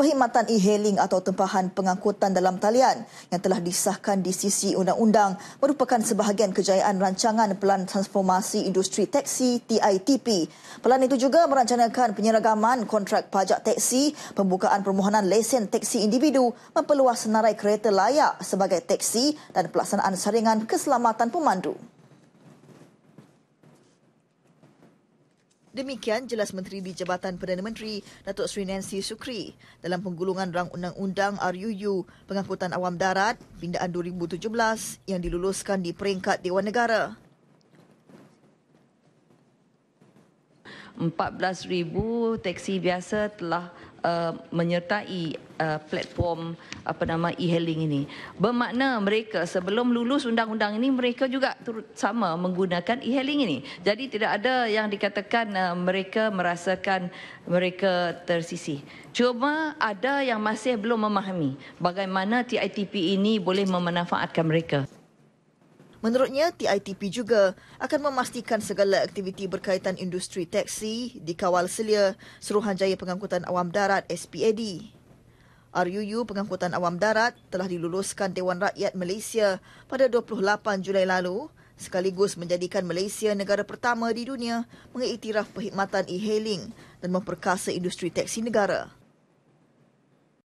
perkhidmatan e-hailing atau tempahan pengangkutan dalam talian yang telah disahkan di sisi undang-undang merupakan sebahagian kejayaan rancangan Pelan Transformasi Industri Teksi TITP. Pelan itu juga merancangkan penyeragaman kontrak pajak teksi, pembukaan permohonan lesen teksi individu, memperluas senarai kereta layak sebagai teksi dan pelaksanaan saringan keselamatan pemandu. Demikian jelas Menteri di Jabatan Perdana Menteri Datuk Seri Nancy Sukri dalam penggulungan rang undang-undang RUU Pengangkutan Awam Darat pindaan 2017 yang diluluskan di peringkat Dewan Negara. 14,000 teksi biasa telah Uh, menyertai uh, platform apa nama e-hailing ini. Bermakna mereka sebelum lulus undang-undang ini mereka juga turut sama menggunakan e-hailing ini. Jadi tidak ada yang dikatakan uh, mereka merasakan mereka tersisih Cuma ada yang masih belum memahami bagaimana TITP ini boleh memanfaatkan mereka. Menurutnya, TITP juga akan memastikan segala aktiviti berkaitan industri teksi dikawal selia Suruhanjaya Pengangkutan Awam Darat SPAD. RUU Pengangkutan Awam Darat telah diluluskan Dewan Rakyat Malaysia pada 28 Julai lalu sekaligus menjadikan Malaysia negara pertama di dunia mengiktiraf perkhidmatan e-hailing dan memperkasa industri teksi negara.